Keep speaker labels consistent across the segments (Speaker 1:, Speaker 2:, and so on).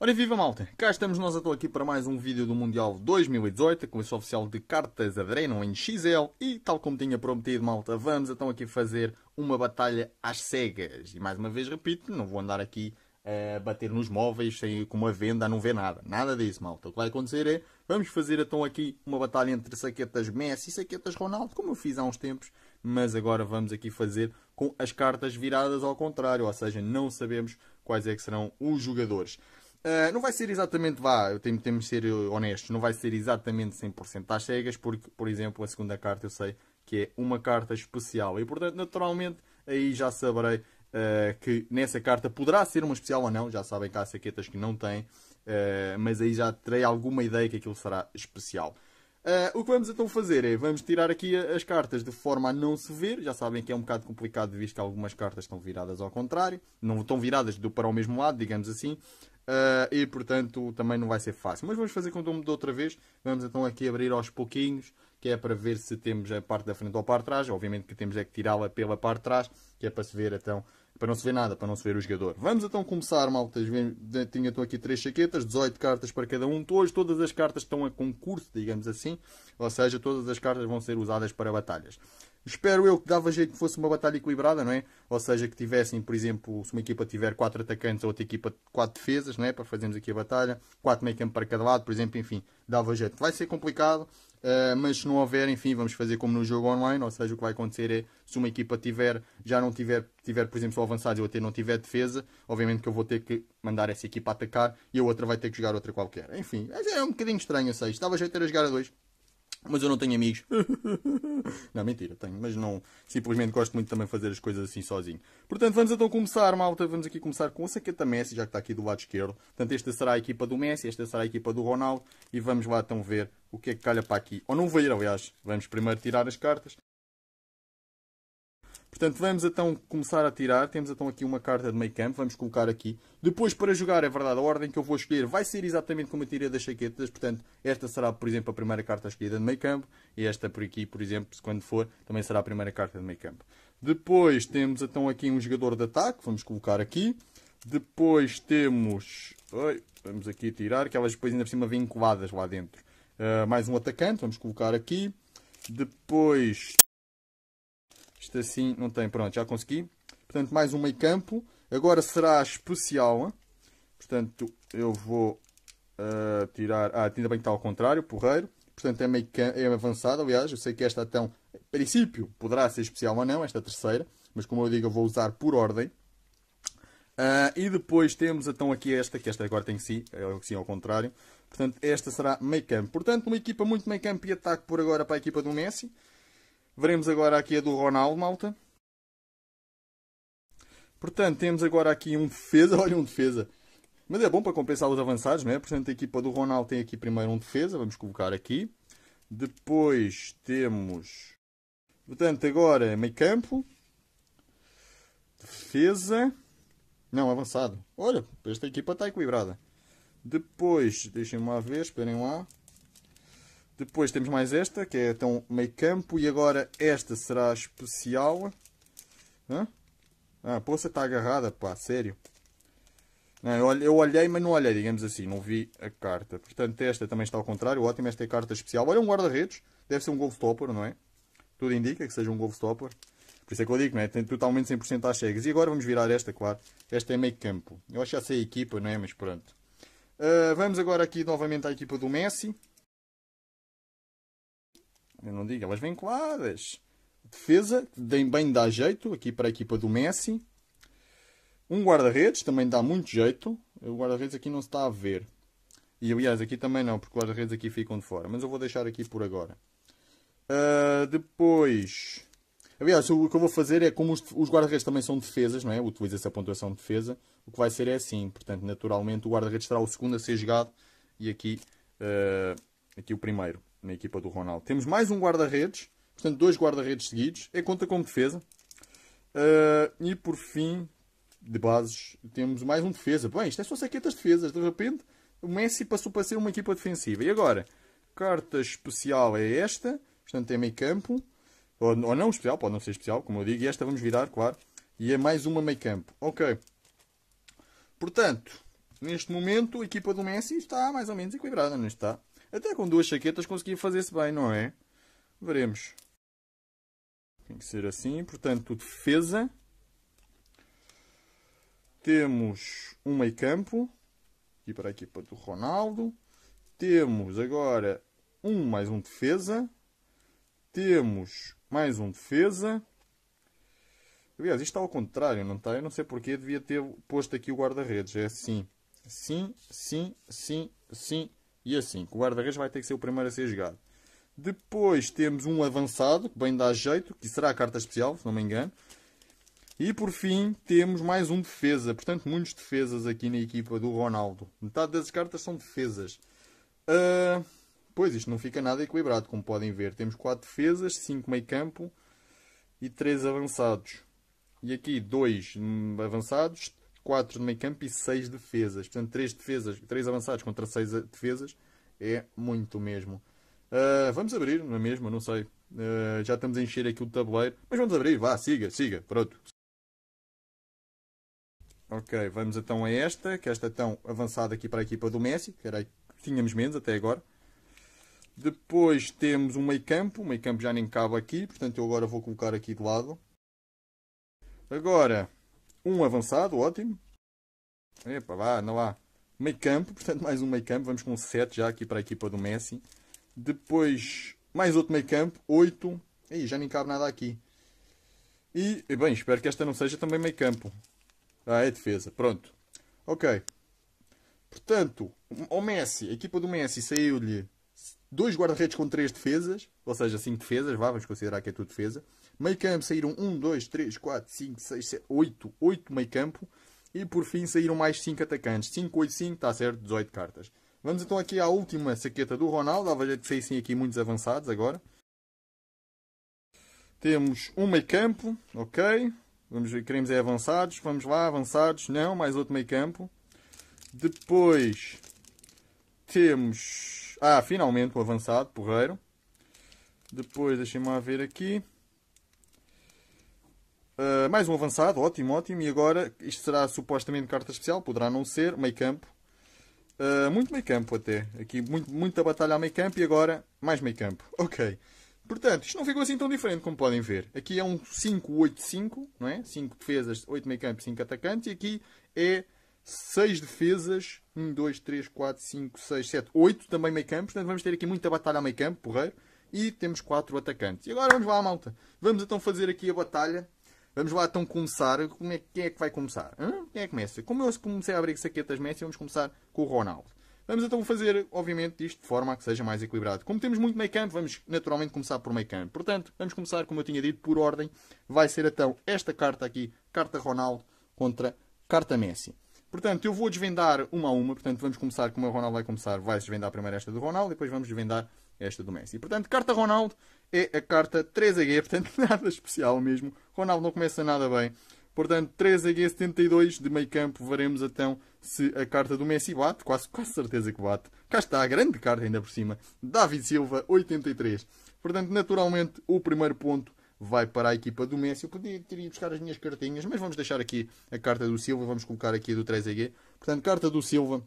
Speaker 1: Ora viva malta, cá estamos nós até aqui para mais um vídeo do Mundial 2018, a coleção oficial de cartas Adrenon em XL e tal como tinha prometido malta, vamos então aqui fazer uma batalha às cegas. E mais uma vez repito, não vou andar aqui a bater nos móveis sem com uma venda a não ver nada, nada disso malta. O que vai acontecer é, vamos fazer então aqui uma batalha entre saquetas Messi e saquetas Ronaldo, como eu fiz há uns tempos, mas agora vamos aqui fazer com as cartas viradas ao contrário, ou seja, não sabemos quais é que serão os jogadores. Eh, não vai ser exatamente, vá, temos, temos de ser eh, honestos, não vai ser exatamente 100% às cegas, porque, por exemplo, a segunda carta eu sei que é uma carta especial. E, portanto, naturalmente, aí já saberei uh, que nessa carta poderá ser uma especial ou não. Já sabem que há saquetas que não têm, uh, mas aí já terei alguma ideia que aquilo será especial. Uh, o que vamos então fazer é, vamos tirar aqui as cartas de forma a não se ver. Já sabem que é um bocado complicado, visto que algumas cartas estão viradas ao contrário. Não estão viradas do, para o mesmo lado, digamos assim. Uh, e, portanto, também não vai ser fácil. Mas vamos fazer com o de outra vez. Vamos então aqui abrir aos pouquinhos, que é para ver se temos a parte da frente ou a parte de trás. Obviamente que temos é que tirá-la pela parte de trás, que é para se ver então para não se ver nada, para não se ver o jogador. Vamos então começar, malta. Tinha aqui três chaquetas, 18 cartas para cada um. Hoje todas as cartas estão a concurso, digamos assim. Ou seja, todas as cartas vão ser usadas para batalhas. Espero eu que dava jeito que fosse uma batalha equilibrada, não é? Ou seja, que tivessem, por exemplo, se uma equipa tiver 4 atacantes, a outra equipa 4 defesas, não é? Para fazermos aqui a batalha. 4 meio campo para cada lado, por exemplo, enfim, dava jeito. Vai ser complicado, Uh, mas se não houver, enfim, vamos fazer como no jogo online, ou seja, o que vai acontecer é, se uma equipa tiver, já não tiver, tiver por exemplo, só avançados e outra não tiver defesa, obviamente que eu vou ter que mandar essa equipa atacar e a outra vai ter que jogar outra qualquer. Enfim, é, é um bocadinho estranho, eu sei. Estava a jeito a jogar a dois, mas eu não tenho amigos. não, mentira, tenho, mas não. Simplesmente gosto muito também de fazer as coisas assim sozinho. Portanto, vamos então começar, malta. Vamos aqui começar com o saqueta Messi, já que está aqui do lado esquerdo. Portanto, esta será a equipa do Messi, esta será a equipa do Ronaldo. E vamos lá então ver o que é que calha para aqui. Ou não ver, aliás. Vamos primeiro tirar as cartas. Portanto, vamos então começar a tirar. Temos então aqui uma carta de meio campo. Vamos colocar aqui. Depois, para jogar, é verdade, a ordem que eu vou escolher vai ser exatamente como eu tirei das chaquetas. Portanto, esta será, por exemplo, a primeira carta escolhida de meio campo. E esta por aqui, por exemplo, quando for, também será a primeira carta de meio campo. Depois temos então aqui um jogador de ataque. Vamos colocar aqui. Depois temos... Oi, vamos aqui tirar, que elas depois ainda por cima vinculadas lá dentro. Uh, mais um atacante, vamos colocar aqui. Depois isto assim não tem. Pronto, já consegui. Portanto, mais um meio campo. Agora será especial. Portanto, eu vou uh, tirar... Ah, ainda bem que está ao contrário, porreiro. Portanto, é meio campo, é avançado, aliás. Eu sei que esta, então, em princípio, poderá ser especial ou não, esta terceira. Mas como eu digo, eu vou usar por ordem. Uh, e depois temos então aqui esta, que esta agora tem que sim, é sim ao contrário. Portanto, esta será meio campo. Portanto, uma equipa muito meio campo e ataque por agora para a equipa do Messi. Veremos agora aqui a do Ronaldo, malta. Portanto, temos agora aqui um defesa. Olha, um defesa. Mas é bom para compensar os avançados, não é? Portanto, a equipa do Ronaldo tem aqui primeiro um defesa. Vamos colocar aqui. Depois temos... Portanto, agora é meio campo. Defesa. Não, avançado. Olha, esta equipa está equilibrada. Depois, deixem-me lá ver, esperem lá. Depois temos mais esta, que é então meio campo. E agora esta será especial. Hã? Ah, a poça está agarrada, pá, sério. Não, eu olhei, mas não olhei, digamos assim, não vi a carta. Portanto, esta também está ao contrário, ótimo, esta é carta especial. Olha, um guarda-redes, deve ser um Golf Stopper, não é? Tudo indica que seja um Golf Stopper. Por isso é que eu digo, não é? Tem totalmente 100% às cegas. E agora vamos virar esta, claro. Esta é meio campo. Eu acho que já sei a equipa, não é? Mas pronto. Uh, vamos agora aqui novamente à equipa do Messi. Eu não digo, elas vêm coladas. Defesa, bem, bem dá jeito aqui para a equipa do Messi. Um guarda-redes também dá muito jeito. O guarda-redes aqui não se está a ver. E aliás, aqui também não, porque os guarda-redes aqui ficam de fora. Mas eu vou deixar aqui por agora. Uh, depois. Aliás, o que eu vou fazer é, como os, guarda-redes também são defesas, não é? Utiliza-se a pontuação de defesa. O que vai ser é assim. Portanto, naturalmente, o guarda-redes será o segundo a ser jogado. E aqui, uh, aqui o primeiro na equipa do Ronaldo. Temos mais um guarda-redes, portanto, dois guarda-redes seguidos. É conta como defesa. Uh, e por fim, de bases, temos mais um defesa. Bem, isto é só sequetas defesas. De repente, o Messi passou para ser uma equipa defensiva. E agora, carta especial é esta. Portanto, é meio campo. Ou, ou não especial, pode não ser especial, como eu digo. E esta vamos virar, claro. E é mais uma meio campo. Ok. Portanto, neste momento, a equipa do Messi está mais ou menos equilibrada, não está? Até com duas chaquetas consegui fazer-se bem, não é? Veremos. Tem que ser assim. Portanto, defesa. Temos um meio campo. Aqui para a equipa do Ronaldo. Temos agora um mais um defesa. Temos mais um defesa. Aliás, isto está ao contrário, não está? Eu não sei porque devia ter posto aqui o guarda-redes. É assim. Sim, sim, sim, sim, e a assim, 5. O guarda-redes vai ter que ser o primeiro a ser jogado. Depois temos um avançado, que bem dá jeito, que será a carta especial, se não me engano. E por fim temos mais um defesa, portanto muitos defesas aqui na equipa do Ronaldo. Metade das cartas são defesas. Uh, pois isto não fica nada equilibrado, como podem ver. Temos 4 defesas, 5 meio campo e 3 avançados. E aqui 2 hum, avançados, 4 no meio campo e 6 defesas. Portanto, 3 defesas, 3 avançados contra 6 defesas é muito mesmo. Uh, vamos abrir, não é mesmo? Não sei. Uh, já estamos a encher aqui o tabuleiro. Mas vamos abrir, vá, siga, siga, pronto. Ok, vamos então a esta, que esta é tão avançada aqui para a equipa do Messi, que era que tínhamos menos até agora. Depois temos um meio campo, o meio campo já nem cabe aqui, portanto eu agora vou colocar aqui de lado. Agora, um avançado, ótimo. Epa, vá, não há. Meio campo, portanto, mais um meio campo. Vamos com 7 já aqui para a equipa do Messi. Depois, mais outro meio campo, 8. Aí, já nem cabe nada aqui. E, bem, espero que esta não seja também meio campo. Ah, é defesa. Pronto. Ok. Portanto, o Messi, a equipa do Messi saiu-lhe dois guarda-redes com três defesas, ou seja, cinco defesas, vá, vamos considerar que é tudo defesa. Meio campo saíram 1, 2, 3, 4, 5, 6, 7, 8. 8 meio campo. E por fim saíram mais 5 atacantes. 5, 8, 5, está certo, 18 cartas. Vamos então aqui à última saqueta do Ronaldo. Dava jeito que saíssem aqui muitos avançados agora. Temos um meio campo, ok. Vamos, queremos é avançados, vamos lá, avançados, não, mais outro meio campo. Depois temos, ah, finalmente o um avançado, porreiro. Depois, deixem-me ver aqui, ah, mais um avançado, ótimo, ótimo. E agora, isto será supostamente carta especial, poderá não ser, meio campo. Uh, muito meio campo até. Aqui muito, muita batalha a meio campo e agora mais meio campo. Ok. Portanto, isto não ficou assim tão diferente como podem ver. Aqui é um 5-8-5, não é? 5 defesas, 8 meio campo, 5 atacantes. E aqui é 6 defesas, 1, 2, 3, 4, 5, 6, 7, 8 também meio campo. Portanto, vamos ter aqui muita batalha a meio campo, porreiro. E temos 4 atacantes. E agora vamos lá, malta. Vamos então fazer aqui a batalha Vamos lá então começar. Como é, quem é que vai começar? Hã? Quem é que começa? Como eu comecei a abrir saquetas Messi, vamos começar com o Ronaldo. Vamos então fazer, obviamente, isto de forma a que seja mais equilibrado. Como temos muito meio campo, vamos naturalmente começar por meio campo. Portanto, vamos começar, como eu tinha dito, por ordem. Vai ser então esta carta aqui, carta Ronaldo contra carta Messi. Portanto, eu vou desvendar uma a uma. Portanto, vamos começar como é o Ronaldo vai começar. Vai desvendar primeiro esta do Ronaldo, depois vamos desvendar esta do Messi. Portanto, carta Ronaldo, é a carta 3AG, portanto nada especial mesmo. Ronaldo não começa nada bem. Portanto, 3AG 72 de meio campo, veremos então se a carta do Messi bate, quase, certeza que bate. Cá está a grande carta ainda por cima, David Silva 83. Portanto, naturalmente, o primeiro ponto vai para a equipa do Messi. Eu podia ter ido buscar as minhas cartinhas, mas vamos deixar aqui a carta do Silva, vamos colocar aqui a do 3AG. Portanto, carta do Silva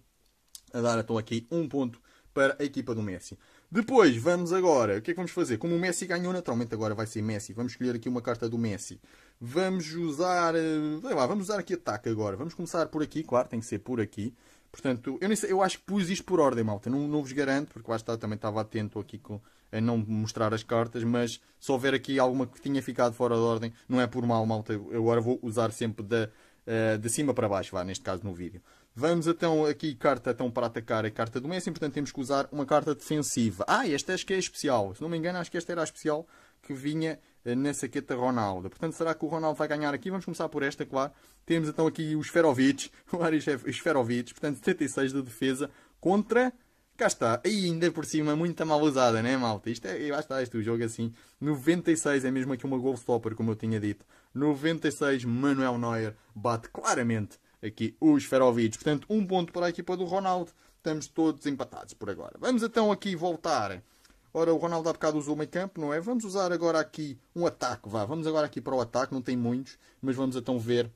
Speaker 1: a dar então aqui um ponto para a equipa do Messi. Depois, vamos agora, o que é que vamos fazer? Como o Messi ganhou, naturalmente agora vai ser Messi. Vamos escolher aqui uma carta do Messi. Vamos usar, eh, lá, vamos usar aqui ataque agora. Vamos começar por aqui, claro, tem que ser por aqui. Portanto, eu, sei, eu acho que pus isto por ordem, malta. Não, não vos garanto, porque lá está, também estava atento aqui com, a não mostrar as cartas, mas se houver aqui alguma que tinha ficado fora de ordem, não é por mal, malta. Eu agora vou usar sempre da, eh, de cima para baixo, vá, neste caso no vídeo. Vamos então aqui carta então, para atacar a carta do Messi, portanto temos que usar uma carta defensiva. Ah, esta acho que é especial. Se não me engano, acho que esta era a especial que vinha eh, na saqueta Ronaldo. Portanto, será que o Ronaldo vai ganhar aqui? Vamos começar por esta, claro. Temos então aqui o Sferovic, o Aris Sferovic, portanto 76 de defesa contra... Cá está, ainda por cima, muito mal usada, né malta? Isto é, lá está, este o jogo assim, 96, é mesmo aqui uma goal stopper, como eu tinha dito. 96, Manuel Neuer bate claramente aqui os Ferovites. Portanto, um ponto para a equipa do Ronaldo. Estamos todos empatados por agora. Vamos então aqui voltar. Ora, o Ronaldo há bocado usou meio campo, não é? Vamos usar agora aqui um ataque, vá. Vamos agora aqui para o ataque, não tem muitos, mas vamos então ver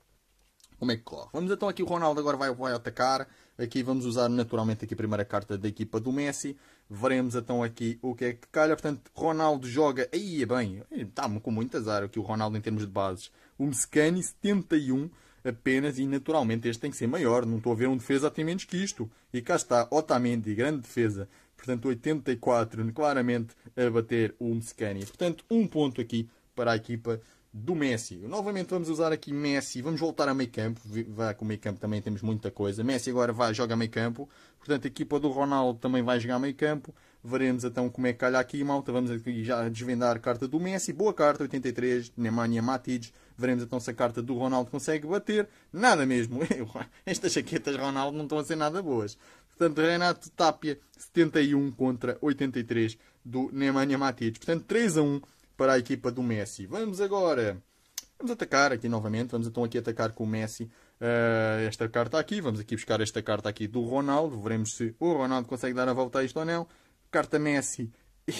Speaker 1: como é que corre. Vamos então aqui, o Ronaldo agora vai, vai atacar. Aqui vamos usar naturalmente aqui a primeira carta da equipa do Messi. Veremos então aqui o que é que calha. Portanto, Ronaldo joga, aí é bem, está eh, com muito azar aqui o Ronaldo em termos de bases. O Mscani, 71 apenas e naturalmente este tem que ser maior. Não estou a ver um defesa ter menos que isto. E cá está, Otamendi, grande defesa. Portanto, 84, claramente a bater o Mscani. Portanto, um ponto aqui para a equipa do Messi. Novamente vamos usar aqui Messi, vamos voltar a meio campo, vai com meio campo também temos muita coisa. Messi agora vai joga meio campo, portanto a equipa do Ronaldo também vai jogar meio campo. Veremos então como é que calha aqui, malta. Vamos aqui já desvendar a carta do Messi. Boa carta, 83, Nemanja Matić Veremos então se a carta do Ronaldo consegue bater. Nada mesmo. Estas jaquetas Ronaldo não estão a ser nada boas. Portanto, Renato Tapia, 71 contra 83 do Nemanja Matic. Portanto, 3 a 1 para a equipa do Messi. Vamos agora... Vamos atacar aqui novamente. Vamos então aqui atacar com o Messi uh, esta carta aqui. Vamos aqui buscar esta carta aqui do Ronaldo. Veremos se o Ronaldo consegue dar a volta a isto ou não. Carta Messi.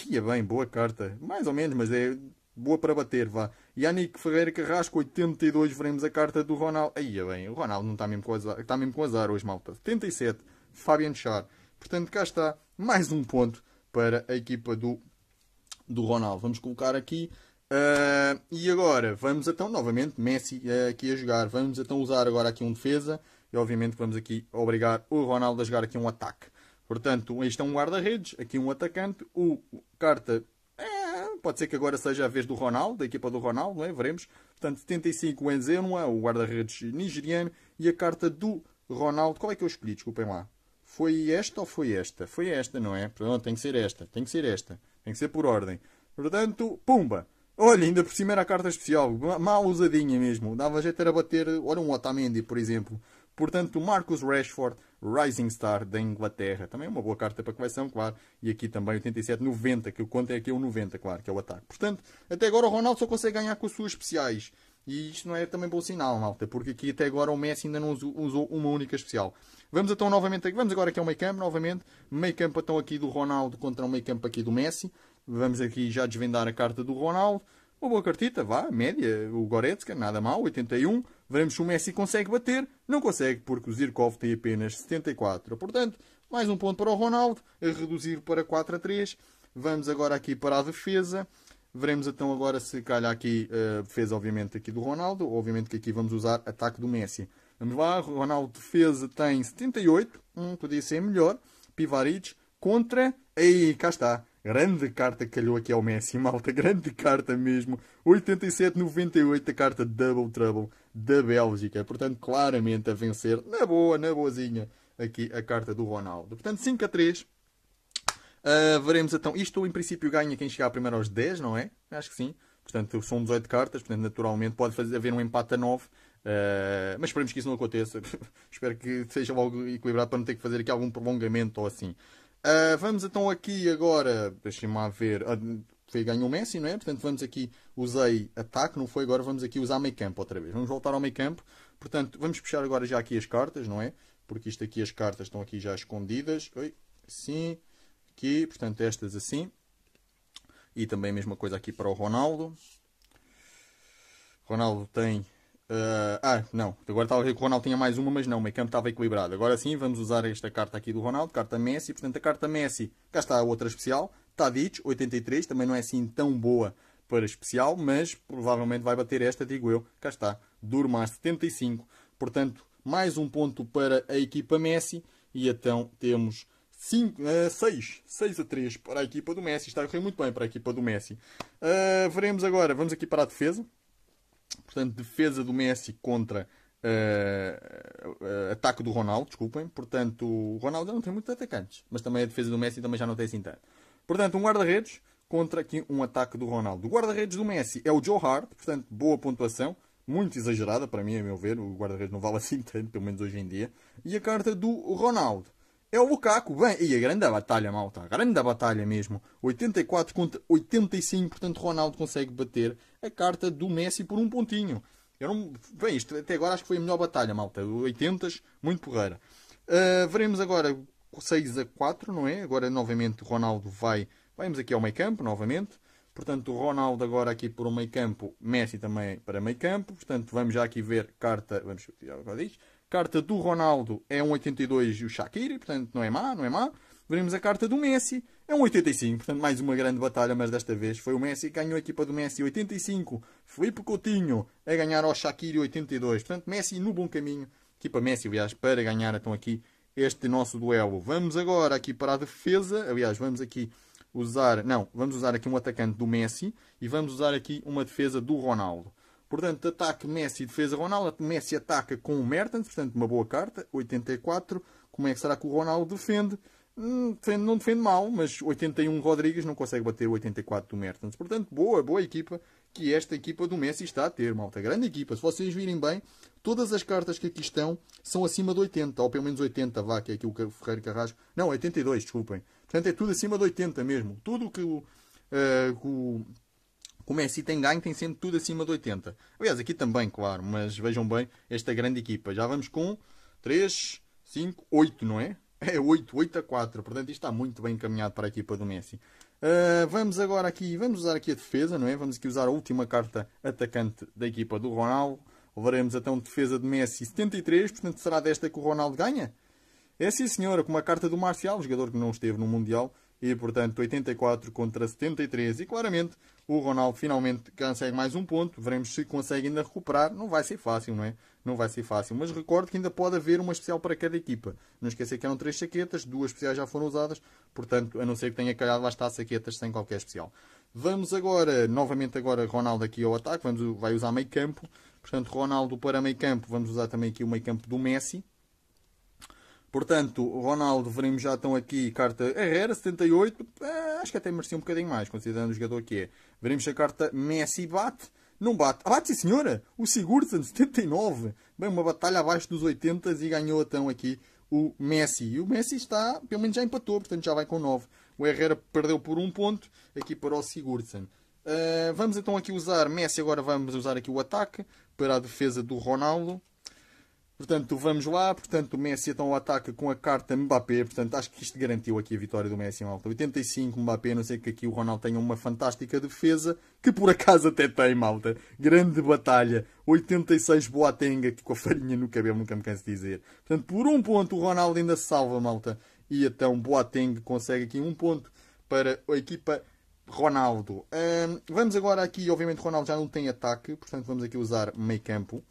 Speaker 1: Ia bem, boa carta. Mais ou menos, mas é boa para bater, vá. Yannick Ferreira Carrasco, 82, veremos a carta do Ronaldo. Aí, é bem, o Ronaldo não está mesmo, com azar, está mesmo com azar hoje, malta. 77, Fabian Char. Portanto, cá está, mais um ponto para a equipa do, do Ronaldo. Vamos colocar aqui. Uh, e agora, vamos então, novamente, Messi uh, aqui a jogar. Vamos então usar agora aqui um defesa. E obviamente vamos aqui obrigar o Ronaldo a jogar aqui um ataque. Portanto, este é um guarda-redes, aqui um atacante. O carta Pode ser que agora seja a vez do Ronaldo, da equipa do Ronaldo, não é? veremos. Portanto, 75 o Enzenua, o guarda-redes nigeriano, e a carta do Ronaldo. Qual é que eu escolhi? Desculpem lá. Foi esta ou foi esta? Foi esta, não é? Pronto, tem que ser esta, tem que ser esta. Tem que ser por ordem. Portanto, pumba! Olha, ainda por cima era a carta especial. Mal usadinha mesmo. Dava jeito era bater, olha um Otamendi, por exemplo. Portanto, Marcus Rashford, Rising Star da Inglaterra. Também é uma boa carta para a coleção, claro. E aqui também 87-90, que o conto é aqui é o 90, claro, que é o ataque. Portanto, até agora o Ronaldo só consegue ganhar com as suas especiais. E isto não é também bom sinal, malta, porque aqui até agora o Messi ainda não usou, uma única especial. Vamos então novamente, vamos agora aqui ao meio campo, novamente. Meio campo então aqui do Ronaldo contra o meio campo aqui do Messi. Vamos aqui já desvendar a carta do Ronaldo. Uma boa cartita, vá, média. O Goretzka, nada mal, 81. Veremos se o Messi consegue bater. Não consegue, porque o Zirkov tem apenas 74. Portanto, mais um ponto para o Ronaldo, a reduzir para 4 a 3. Vamos agora aqui para a defesa. Veremos então agora se calhar aqui eh, a defesa, obviamente, aqui do Ronaldo. Obviamente que aqui vamos usar ataque do Messi. Vamos lá, Ronaldo defesa tem 78. Hum, podia ser melhor. Pivaric contra... Aí, cá está Grande carta calhou aqui ao Messi, malta. Grande carta mesmo. 87-98, a carta Double Trouble da Bélgica. Portanto, claramente a vencer, na boa, na boazinha, aqui a carta do Ronaldo. Portanto, 5 a 3. Uh, ah, veremos então. Isto, em princípio, ganha quem chegar primeiro aos 10, não é? Acho que sim. Portanto, são 18 cartas. Portanto, naturalmente, pode fazer, haver um empate a 9. Uh, ah, mas esperemos que isso não aconteça. Espero que seja logo equilibrado para não ter que fazer aqui algum prolongamento ou assim. Uh, vamos então aqui agora, deixem-me ver, uh, foi ganhou o Messi, não é? Portanto, vamos aqui, usei ataque, não foi? Agora vamos aqui usar meio campo outra vez. Vamos voltar ao meio campo. Portanto, vamos puxar agora já aqui as cartas, não é? Porque isto aqui, as cartas estão aqui já escondidas. Oi, assim, aqui, portanto, estas assim. E também a mesma coisa aqui para o Ronaldo. Ronaldo tem Uh, ah, não. Agora estava a ver que o Ronaldo tinha mais uma, mas não. O meio campo estava equilibrado. Agora sim, vamos usar esta carta aqui do Ronaldo, carta Messi. Portanto, a carta Messi, cá está a outra especial. Tadic, 83. Também não é assim tão boa para especial, mas provavelmente vai bater esta, digo eu. Cá está, Durmar, 75. Portanto, mais um ponto para a equipa Messi. E então temos 5, uh, 6, 6 a 3 para a equipa do Messi. Está a correr muito bem para a equipa do Messi. Uh, veremos agora, vamos aqui para a defesa. Portanto, defesa do Messi contra uh, uh, ataque do Ronaldo, desculpem. Portanto, o Ronaldo não tem muitos atacantes, mas também a defesa do Messi também já não tem assim tanto. Portanto, um guarda-redes contra aqui um ataque do Ronaldo. O guarda-redes do Messi é o Joe Hart, portanto, boa pontuação. Muito exagerada, para mim, a meu ver. O guarda-redes não vale assim tanto, pelo menos hoje em dia. E a carta do Ronaldo é o Lukaku. Bem, e a grande batalha, malta. A grande batalha mesmo. 84 contra 85. Portanto, Ronaldo consegue bater a carta do Messi por um pontinho. Eu não... Bem, isto até agora acho que foi a melhor batalha, malta. 80 muito porreira. Uh, veremos agora 6 a 4, não é? Agora, novamente, Ronaldo vai... Vamos aqui ao meio campo, novamente. Portanto, o Ronaldo agora aqui por meio campo, Messi também para meio campo. Portanto, vamos já aqui ver carta. Vamos tirar o que diz carta do Ronaldo é um 82 e o Shaqiri, portanto não é má, não é má. Veremos a carta do Messi, é um 85, portanto mais uma grande batalha, mas desta vez foi o Messi que ganhou a equipa do Messi 85, Felipe Coutinho a ganhar ao Shaqiri 82, portanto Messi no bom caminho, equipa Messi aliás, para ganhar então aqui este nosso duelo. Vamos agora aqui para a defesa, aliás vamos aqui usar, não, vamos usar aqui um atacante do Messi e vamos usar aqui uma defesa do Ronaldo. Portanto, ataque Messi e defesa Ronaldo. Messi ataca com o Mertens, portanto, uma boa carta. 84. Como é que será que o Ronaldo defende? Hum, defende não defende mal, mas 81 Rodrigues não consegue bater o 84 do Mertens. Portanto, boa, boa equipa que esta equipa do Messi está a ter, malta. Grande equipa. Se vocês virem bem, todas as cartas que aqui estão são acima de 80, ou pelo menos 80, vá, que é aqui o Ferreira Carrasco. Não, 82, desculpem. Portanto, é tudo acima de 80 mesmo. Tudo que o, uh, o o Messi tem ganho, tem sempre tudo acima de 80. Aliás, aqui também, claro, mas vejam bem esta grande equipa. Já vamos com 3, 5, 8, não é? É 8, 8 a 4. Portanto, isto está muito bem encaminhado para a equipa do Messi. Uh, vamos agora aqui, vamos usar aqui a defesa, não é? Vamos aqui usar a última carta atacante da equipa do Ronaldo. Levaremos então defesa de Messi 73, portanto será desta que o Ronaldo ganha? É sim senhora, com uma carta do Marcial, jogador que não esteve no Mundial, e portanto 84 contra 73, e claramente o Ronaldo finalmente consegue mais um ponto. Veremos se consegue ainda recuperar. Não vai ser fácil, não é? Não vai ser fácil. Mas recordo que ainda pode haver uma especial para cada equipa. Não esquecer que eram três saquetas, duas especiais já foram usadas. Portanto, a não ser que tenha calhado, vai estar saquetas sem qualquer especial. Vamos agora, novamente agora, Ronaldo aqui ao ataque. Vamos, vai usar meio campo. Portanto, Ronaldo para meio campo. Vamos usar também aqui o meio campo do Messi Portanto, Ronaldo, veremos já estão aqui carta Herrera, 78. Eh, acho que até merecia um bocadinho mais, considerando o jogador que é. Veremos se a carta Messi bate. Não bate. Ah, bate, senhora! O Sigurdsson, 79. Bem, uma batalha abaixo dos 80 e ganhou então aqui o Messi. E o Messi está, pelo menos já empatou, portanto já vai com 9. O Herrera perdeu por um ponto aqui para o Sigurdsson. Uh, eh, vamos então aqui usar Messi, agora vamos usar aqui o ataque para a defesa do Ronaldo. Portanto, vamos lá. Portanto, o Messi então ataca com a carta Mbappé. Portanto, acho que isto garantiu aqui a vitória do Messi em Malta 85 Mbappé, não sei que aqui o Ronaldo tenha uma fantástica defesa, que por acaso até tem, malta. Grande batalha. 86 Boateng aqui com a farinha no cabelo, nunca me canso de dizer. Portanto, por um ponto o Ronaldo ainda salva, malta. E então Boateng consegue aqui um ponto para a equipa Ronaldo. Um, vamos agora aqui, obviamente Ronaldo já não tem ataque, portanto vamos aqui usar meio campo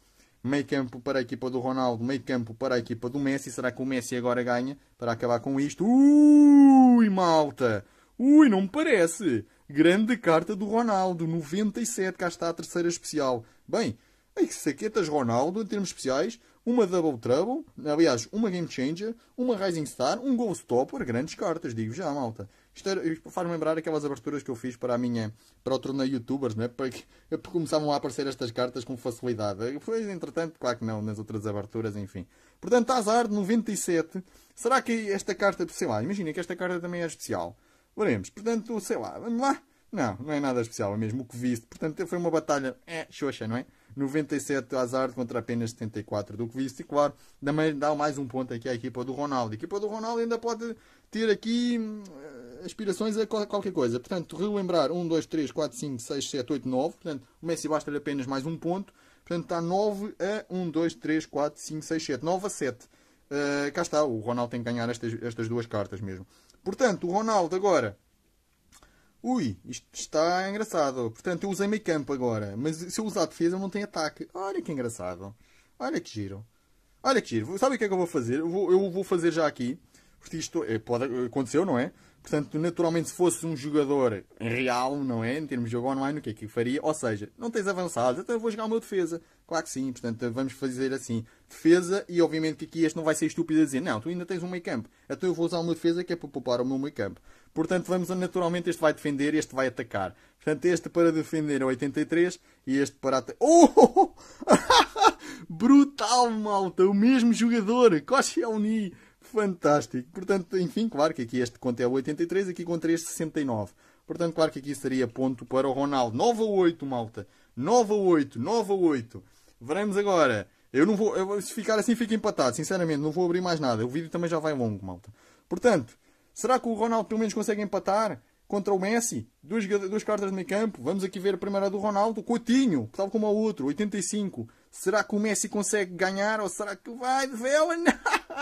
Speaker 1: meio campo para a equipa do Ronaldo, meio campo para a equipa do Messi. Será que o Messi agora ganha para acabar com isto? Ui, malta! Ui, não me parece! Grande carta do Ronaldo, 97, cá está a terceira especial. Bem, aí que saquetas Ronaldo, em termos especiais, uma Double Trouble, aliás, uma Game Changer, uma Rising Star, um Goal Stopper, grandes cartas, digo já, malta. Isto, isto faz-me lembrar aquelas aberturas que eu fiz para a minha para o torneio youtubers, né? porque, porque começavam a aparecer estas cartas com facilidade. Foi, entretanto, claro que não, nas outras aberturas, enfim. Portanto, azar de 97. Será que esta carta, sei lá, imagina que esta carta também é especial. Veremos. Portanto, sei lá, vamos lá. Não, não é nada especial, é mesmo o que viste. Portanto, foi uma batalha, é, xoxa, não é? 97 azar contra apenas 74 do que viste. E claro, também dá mais um ponto aqui à equipa do Ronaldo. A equipa do Ronaldo ainda pode ter aqui hum, aspirações é a qualquer coisa. Portanto, relembrar 1, 2, 3, 4, 5, 6, 7, 8, 9. Portanto, o Messi basta lhe apenas mais um ponto. Portanto, está 9 a 1, 2, 3, 4, 5, 6, 7. 9 a 7. Uh, eh, cá está, o Ronaldo tem que ganhar estas, estas duas cartas mesmo. Portanto, o Ronaldo agora. Ui, isto está engraçado. Portanto, eu usei meio campo agora. Mas se eu usar defesa, não tem ataque. Olha que engraçado. Olha que giro. Olha que giro. Sabe o que é que eu vou fazer? Eu vou, eu vou fazer já aqui. Porque isto é, pode, aconteceu, não é? Portanto, naturalmente, se fosse um jogador real, não é? Em termos de jogo online, o que é que faria? Ou seja, não tens avançados, então eu vou jogar o meu defesa. Claro que sim, portanto, vamos fazer assim. Defesa, e obviamente que aqui este não vai ser estúpido a dizer, não, tu ainda tens um meio campo. Então eu vou usar o meu defesa que é para poupar o meu meio campo. Portanto, vamos, naturalmente, este vai defender, este vai atacar. Portanto, este para defender é 83 e este para atacar... Oh! Brutal, malta! O mesmo jogador! Koscielny! Fantástico. Portanto, enfim, claro que aqui este conto é 83, aqui contra este 69. Portanto, claro que aqui seria ponto para o Ronaldo. 9 a 8, malta. 9 a 8, 9 a 8. Veremos agora. Eu não vou. Eu, se ficar assim, fica empatado. Sinceramente, não vou abrir mais nada. O vídeo também já vai longo, malta. Portanto, será que o Ronaldo pelo menos consegue empatar? contra o Messi, duas, duas cartas no meio campo. Vamos aqui ver a primeira do Ronaldo, Coutinho, tal como a outro, 85. Será que o Messi consegue ganhar ou será que vai de vela?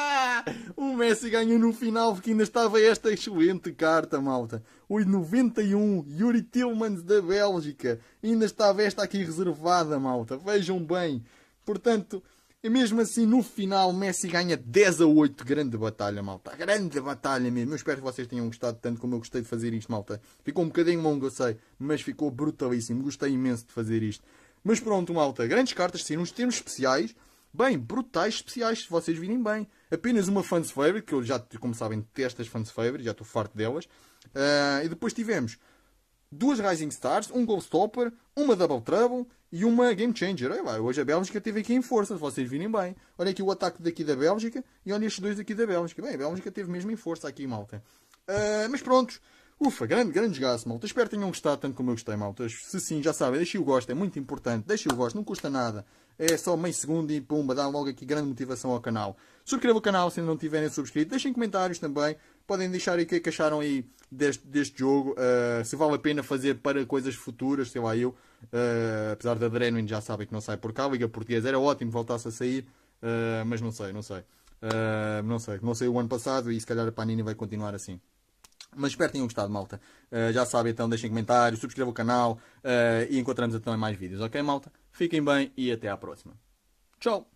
Speaker 1: o Messi ganhou no final porque ainda estava esta excelente carta, malta. O 91, Yuri Tillmans da Bélgica. Ainda estava esta aqui reservada, malta. Vejam bem. Portanto, e mesmo assim, no final, Messi ganha 10 a 8. Grande batalha, malta. Grande batalha mesmo. Eu espero que vocês tenham gostado tanto como eu gostei de fazer isto, malta. Ficou um bocadinho longo, eu sei, mas ficou brutalíssimo. Gostei imenso de fazer isto. Mas pronto, malta, grandes cartas saíram uns termos especiais, bem, brutais especiais, se vocês virem bem. Apenas uma fans favorite, que eu já, como sabem, detesto as fans favorite, já estou farto delas. Uh, e depois tivemos duas Rising Stars, um stopper uma Double Trouble e uma Game Changer. Olha lá, hoje a Bélgica teve aqui em força, se vocês virem bem. Olha aqui o ataque daqui da Bélgica e olha estes dois aqui da Bélgica. Bem, a Bélgica teve mesmo em força aqui, malta. Uh, mas pronto, Ufa, grande, grande desgaste, malta. Espero que tenham gostado tanto como eu gostei, malta. Se sim, já sabem, deixem o gosto, é muito importante. Deixem o gosto, não custa nada. É só meio segundo e pumba, dá logo aqui grande motivação ao canal. Subscrevam o canal se ainda não tiverem subscrito. Deixem comentários também. Podem deixar aí o que, é acharam aí deste, deste jogo. Uh, se vale a pena fazer para coisas futuras, sei lá eu. Uh, apesar da Adrenaline já sabem que não sai por cá. A Liga Portuguesa era ótimo voltasse a sair. Uh, mas não sei, não sei. não sei, não sei o ano passado e se calhar a Panini vai continuar assim. Mas espero que tenham gostado, malta. Uh, já sabem, então, deixem comentários, subscrevam o canal uh, e encontramos então em mais vídeos, ok, malta? Fiquem bem e até à próxima. Tchau!